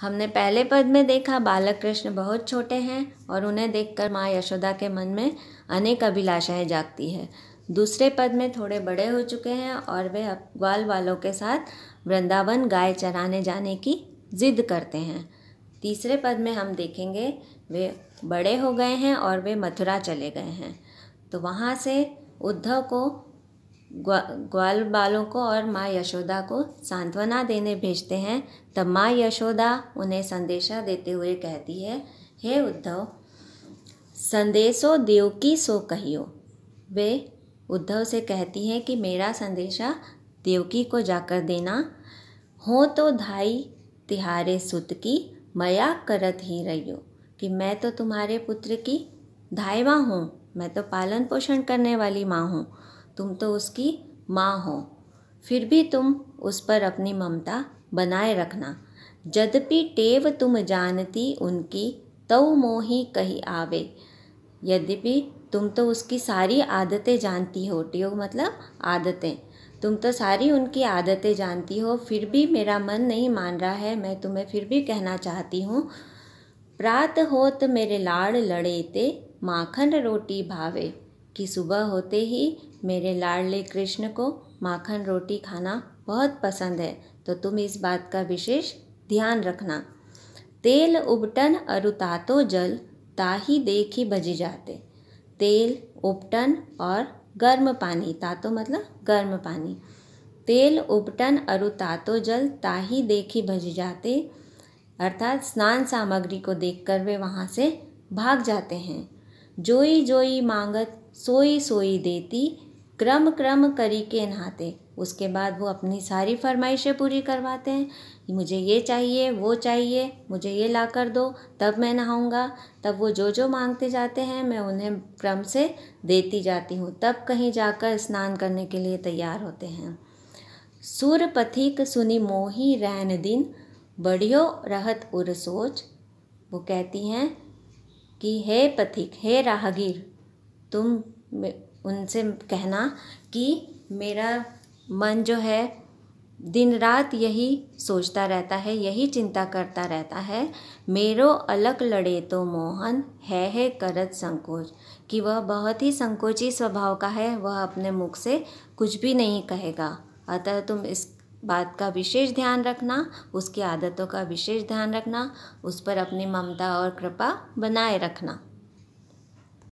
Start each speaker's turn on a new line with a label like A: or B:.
A: हमने पहले पद में देखा बालक कृष्ण बहुत छोटे हैं और उन्हें देखकर माँ यशोदा के मन में अनेक अभिलाषाएं जागती है दूसरे पद में थोड़े बड़े हो चुके हैं और वे ग्वाल वालों के साथ वृंदावन गाय चराने जाने की जिद करते हैं तीसरे पद में हम देखेंगे वे बड़े हो गए हैं और वे मथुरा चले गए हैं तो वहाँ से उद्धव को ग्वा ग्वाल बालों को और माँ यशोदा को सांत्वना देने भेजते हैं तब माँ यशोदा उन्हें संदेशा देते हुए कहती है हे उद्धव संदेशो देव की सो कहियो वे उद्धव से कहती हैं कि मेरा संदेशा देवकी को जाकर देना हो तो धाई तिहारे सुत की मया करत ही रहियो कि मैं तो तुम्हारे पुत्र की माँ हूँ मैं तो पालन पोषण करने वाली माँ हूँ तुम तो उसकी माँ हो फिर भी तुम उस पर अपनी ममता बनाए रखना यद्यपि टेव तुम जानती उनकी तव मोही कही आवे यद्यपि तुम तो उसकी सारी आदतें जानती हो टेव मतलब आदतें तुम तो सारी उनकी आदतें जानती हो फिर भी मेरा मन नहीं मान रहा है मैं तुम्हें फिर भी कहना चाहती हूँ प्रात होत मेरे लाड़ लड़े ते माखन रोटी भावे कि सुबह होते ही मेरे लाडले कृष्ण को माखन रोटी खाना बहुत पसंद है तो तुम इस बात का विशेष ध्यान रखना तेल उबटन और उतातो जल ताही देखी बजी जाते तेल उपटन और गर्म पानी तातो मतलब गर्म पानी तेल उबटन और उतातो जल ताही देखी बजी जाते अर्थात स्नान सामग्री को देखकर वे वहाँ से भाग जाते हैं जोई जोई मांगत सोई सोई देती क्रम क्रम करी के नहाते उसके बाद वो अपनी सारी फरमाइशें पूरी करवाते हैं मुझे ये चाहिए वो चाहिए मुझे ये ला कर दो तब मैं नहाऊंगा तब वो जो जो मांगते जाते हैं मैं उन्हें क्रम से देती जाती हूँ तब कहीं जाकर स्नान करने के लिए तैयार होते हैं सुर पथिक सुनी मोही रैन दिन बढ़ियो रहत उर सोच वो कहती हैं कि हे पथिक हे राहगीर तुम उनसे कहना कि मेरा मन जो है दिन रात यही सोचता रहता है यही चिंता करता रहता है मेरो अलग लड़े तो मोहन है है करत संकोच कि वह बहुत ही संकोची स्वभाव का है वह अपने मुख से कुछ भी नहीं कहेगा अतः तुम इस बात का विशेष ध्यान रखना उसकी आदतों का विशेष ध्यान रखना उस पर अपनी ममता और कृपा बनाए रखना